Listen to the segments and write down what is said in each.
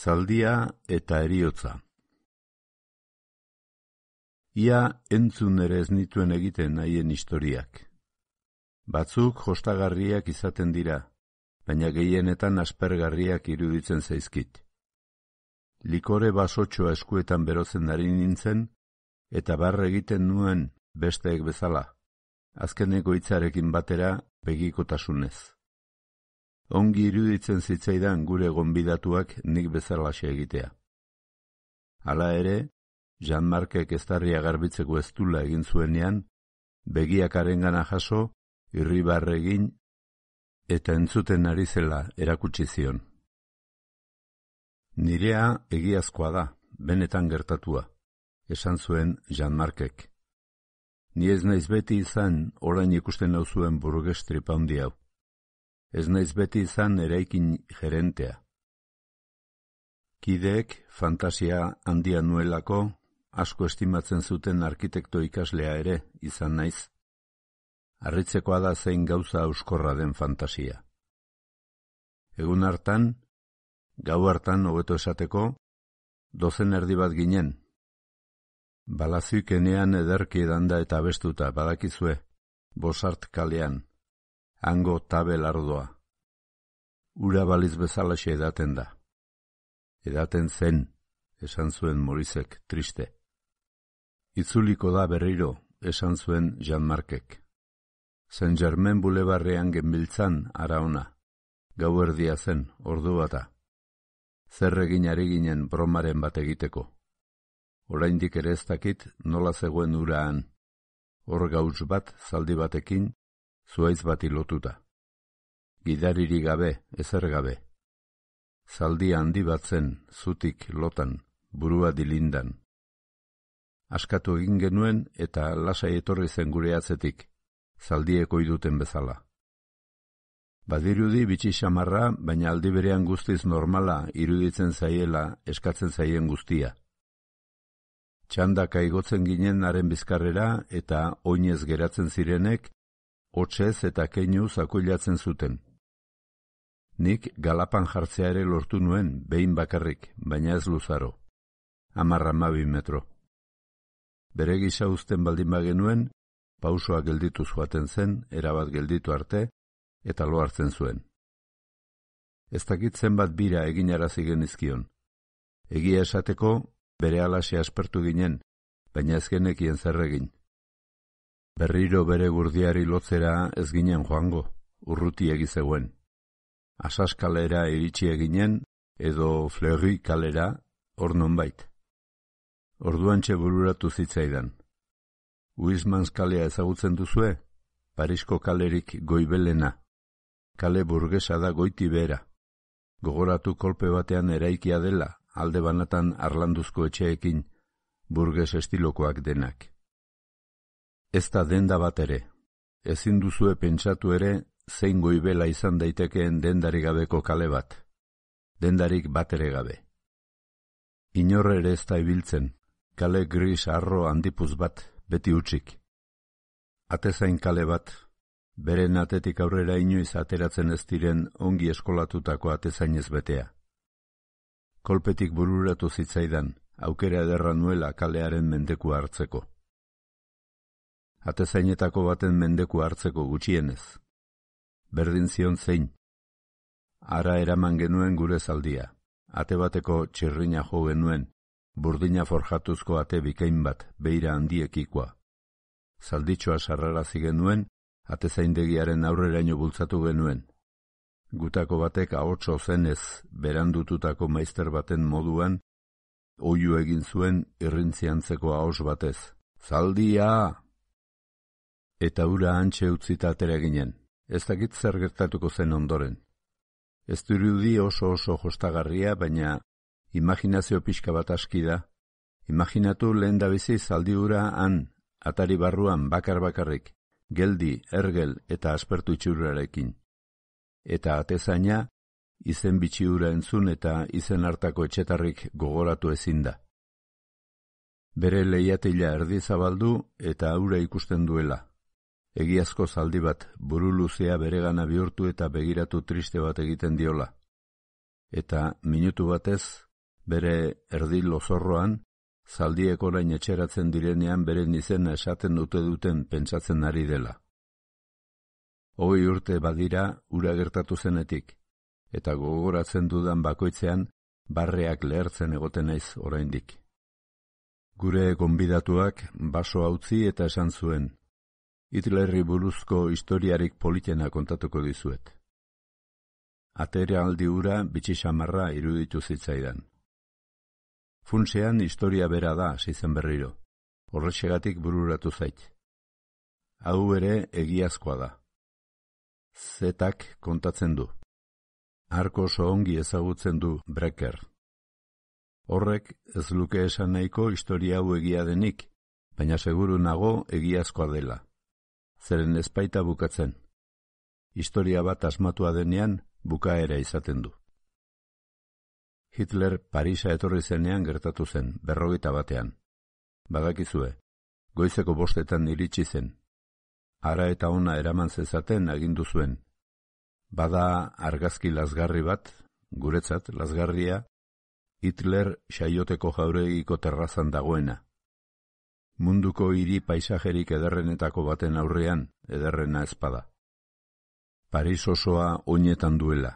zaldia eta eriotza. Ia entzun ere ez nituen egiten haien historiak. Batzuk jostagarriak izaten dira, baina gehienetan aspergarriak iruditzen zaizkit. Likore basotxoa eskuetan berozen ari nintzen, eta barregiten egiten nuen besteek bezala, azkeneko hitzarekin batera begikotasunez ongi iruditzen zitzaidan gure gonbidatuak nik bezalaxe egitea. Hala ere, Jean Markek eztarria garbitzeko ez dula egin zuenean, begiak arengana jaso, irribarre egin, eta entzuten ari zela erakutsi zion. Nirea egiazkoa da, benetan gertatua, esan zuen Jean Markek. Ni ez naiz beti izan orain ikusten hau zuen burgestri paundi hau ez naiz beti izan eraikin gerentea. Kidek fantasia handia nuelako asko estimatzen zuten arkitekto ikaslea ere izan naiz. Arritzekoa da zein gauza euskorra den fantasia. Egun hartan, gau hartan hobeto esateko, dozen erdi bat ginen. Balazikenean ederki danda eta bestuta badakizue, bosart kalean hango tabel ardoa. Ura baliz bezalaxe edaten da. Edaten zen, esan zuen Morizek, triste. Itzuliko da berriro, esan zuen Jean Markek. Saint Germain bulebarrean genbiltzan araona. Gau erdia zen, ordu bata. Zer ginen bromaren bat egiteko. Oraindik ere ez dakit nola zegoen uraan. Hor gauz bat zaldi batekin zuaiz bati lotuta. Gidariri gabe, ezer gabe. Zaldi handi batzen, zutik lotan, burua dilindan. Askatu egin genuen eta lasai etorri zen gure atzetik, zaldieko iduten bezala. Badirudi bitxi xamarra, baina aldi berean guztiz normala iruditzen zaiela eskatzen zaien guztia. Txandaka igotzen ginenaren bizkarrera eta oinez geratzen zirenek Otsez eta keinu zakoilatzen zuten. Nik galapan jartzea ere lortu nuen behin bakarrik, baina ez luzaro. Amarra mabi metro. Bere gisa uzten baldin bagenuen, pausoa gelditu joaten zen, erabat gelditu arte, eta lo hartzen zuen. Ez dakit zenbat bira egin arazi genizkion. Egia esateko, bere alasia aspertu ginen, baina ezkenekien zerregin. Berriro bere gurdiari lotzera ez ginen joango, urruti egizeuen. Asas kalera iritsi eginen, edo flegi kalera, hor nonbait. Orduan bururatu zitzaidan. Wismans kalea ezagutzen duzue, Parisko kalerik goibelena. Kale burgesa da goiti bera. Gogoratu kolpe batean eraikia dela, alde banatan arlanduzko etxeekin, burges estilokoak denak ez denda bat ere. Ezin duzue pentsatu ere, zein bela izan daitekeen dendarik gabeko kale bat. Dendarik bat ere gabe. Inorre ere ez da ibiltzen, kale gris arro handipuz bat, beti utxik. Atezain kale bat, beren atetik aurrera inoiz ateratzen ez diren ongi eskolatutako atezainez betea. Kolpetik bururatu zitzaidan, aukera ederra nuela kalearen mendeku hartzeko atezainetako baten mendeku hartzeko gutxienez. Berdin zion zein. Ara eraman genuen gure zaldia. Ate bateko txirrina jo genuen, burdina forjatuzko ate bikain bat, beira handiekikoa. Zalditxoa sarrarazi genuen, atezaindegiaren aurreraino bultzatu genuen. Gutako batek ahotso zenez, berandututako maister baten moduan, oio egin zuen irrintziantzeko haos batez. Zaldia! eta ura antxe utzita atera ginen. Ez dakit zer gertatuko zen ondoren. Ez dirudi oso oso jostagarria, baina imaginazio pixka bat aski da. Imaginatu lehen da bizi ura han, atari barruan bakar bakarrik, geldi, ergel eta aspertu itxurarekin. Eta atezaina, izen bitxi ura entzun eta izen hartako etxetarrik gogoratu ezin da. Bere lehiatila erdi zabaldu eta aura ikusten duela egiazko zaldi bat buru luzea beregana bihurtu eta begiratu triste bat egiten diola. Eta minutu batez, bere erdi lozorroan, zaldiek orain etxeratzen direnean bere nizena esaten dute duten pentsatzen ari dela. Hoi urte badira ura gertatu zenetik, eta gogoratzen dudan bakoitzean barreak lehertzen egoten naiz oraindik. Gure konbidatuak baso hautzi eta esan zuen, Hitlerri buruzko historiarik politena kontatuko dizuet. Atera aldi ura bitxi samarra iruditu zitzaidan. Funtzean historia bera da, zizen berriro. Horrexegatik bururatu zait. Hau ere egiazkoa da. Zetak kontatzen du. Arko oso ongi ezagutzen du Brecker. Horrek ez luke esan nahiko historia hau egia denik, baina seguru nago egiazkoa dela zeren espaita bukatzen. Historia bat asmatua denean bukaera izaten du. Hitler Parisa etorri zenean gertatu zen, berrogeita batean. Badakizue, goizeko bostetan iritsi zen. Ara eta ona eraman zezaten agindu zuen. Bada argazki lazgarri bat, guretzat lazgarria, Hitler saioteko jauregiko terrazan dagoena munduko hiri paisajerik ederrenetako baten aurrean, ederrena ezpada. Paris osoa oinetan duela.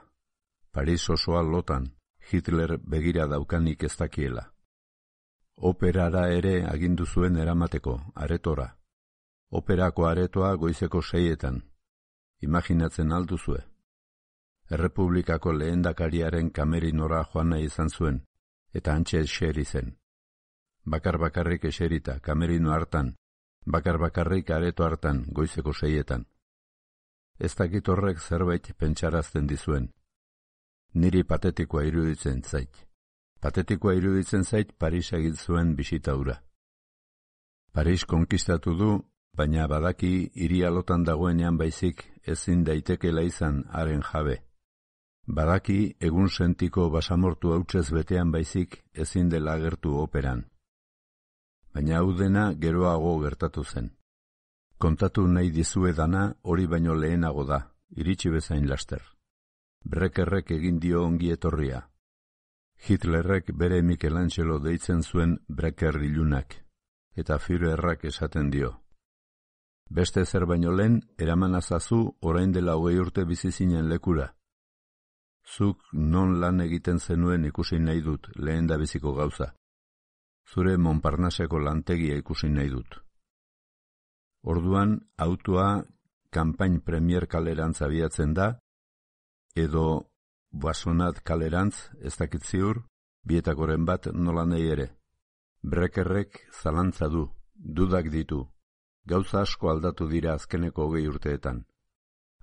Paris osoa lotan, Hitler begira daukanik ez dakiela. Operara ere agindu zuen eramateko, aretora. Operako aretoa goizeko seietan. Imaginatzen alduzue. Errepublikako lehendakariaren kamerinora joan nahi izan zuen, eta antxe eseri zen bakar bakarrik eserita, kamerino hartan, bakar bakarrik areto hartan, goizeko seietan. Ez dakit horrek zerbait pentsarazten dizuen. Niri patetikoa iruditzen zait. Patetikoa iruditzen zait Paris egin zuen bisitaura. Paris konkistatu du, baina badaki hiri dagoenean baizik ezin daitekela izan haren jabe. Badaki egun sentiko basamortu hautsez betean baizik ezin dela gertu operan baina hau dena geroago gertatu zen. Kontatu nahi dizue dana hori baino lehenago da, iritsi bezain laster. Brekerrek egin dio ongi etorria. Hitlerrek bere Michelangelo deitzen zuen Breker ilunak, eta Führerrek esaten dio. Beste zer baino lehen, eraman azazu orain dela hogei urte bizizinen lekura. Zuk non lan egiten zenuen ikusi nahi dut lehen da biziko gauza zure Monparnaseko lantegia ikusi nahi dut. Orduan, autoa kanpain premier kalerantz abiatzen da, edo basonat kalerantz ez dakitziur, bietakoren bat nola nahi ere. Brekerrek zalantza du, dudak ditu, gauza asko aldatu dira azkeneko hogei urteetan.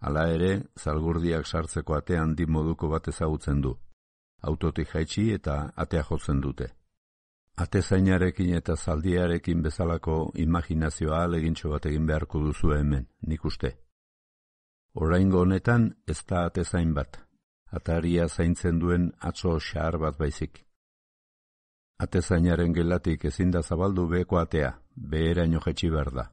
Hala ere, zalgurdiak sartzeko atean di moduko bat ezagutzen du. Autotik jaitsi eta atea jotzen dute. Atezainarekin eta zaldiarekin bezalako imaginazioa alegintxo bat egin beharko duzu hemen, nik uste. Oraingo honetan ez da atezain bat, ataria zaintzen duen atzo xahar bat baizik. Atezainaren gelatik ezin da zabaldu beko atea, beheraino jetxi behar da.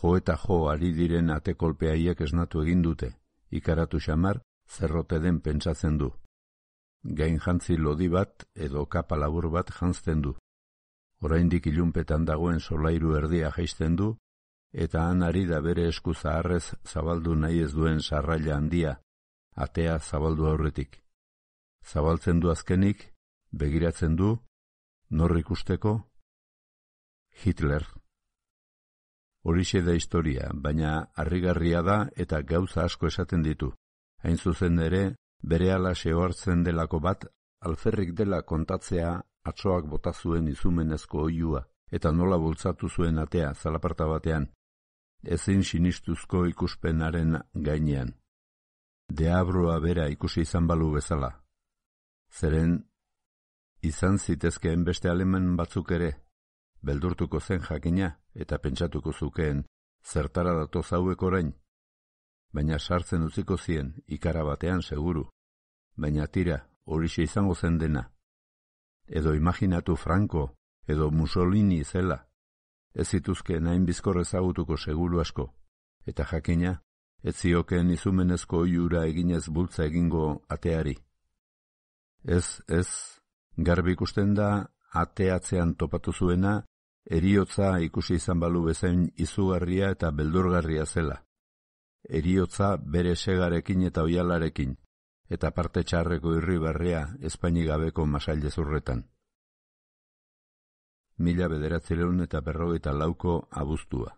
Jo eta jo ari diren atekolpeaiek esnatu egin dute, ikaratu xamar, zerrote den pentsatzen du gainjantzi lodi bat edo kapa labur bat jantzen du. Oraindik ilunpetan dagoen solairu erdia jaisten du, eta han ari da bere esku zaharrez zabaldu nahi ez duen sarraila handia, atea zabaldu aurretik. Zabaltzen du azkenik, begiratzen du, nor ikusteko? Hitler. Horixe da historia, baina harrigarria da eta gauza asko esaten ditu. Hain zuzen ere, bere ala hartzen delako bat, alferrik dela kontatzea atsoak bota zuen izumenezko oiua, eta nola bultzatu zuen atea zalaparta batean, ezin sinistuzko ikuspenaren gainean. Deabroa bera ikusi izan balu bezala. Zeren, izan zitezkeen beste aleman batzuk ere, beldurtuko zen jakina eta pentsatuko zukeen, zertara dato zauek orain, baina sartzen utziko zien ikara batean seguru baina tira, hori izango zen dena. Edo imaginatu Franco, edo Mussolini zela. Ez zituzke nahin bizkor ezagutuko seguru asko. Eta jakina, ez zioken izumenezko jura eginez bultza egingo ateari. Ez, ez, garbi ikusten da, ateatzean topatu zuena, eriotza ikusi izan balu bezain izugarria eta beldurgarria zela. Eriotza bere segarekin eta oialarekin eta parte txarreko irri berrea espaini gabeko masaile zurretan. Mila bederatzeleun eta berro lauko abuztua.